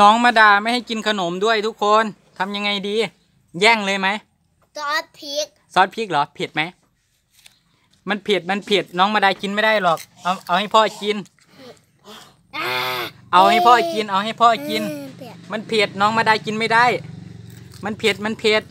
น้องมาดาไม่ให้กินขนมด้วยทุกคนทำยังไงดี แย่งเลยไหมซอสพริกซอสพริกเหรอ เผ็ดไหม มันเผ็ดมันเผ็ดน้องมาดากินไม่ได้หรอกเอาเอาให้พ่อกินเอาให้พ่อกิน เอาให้พ่อกิน มันเผ็ดน้องมาดากินไม่ได้ มันเผ็ดมันเผ็ด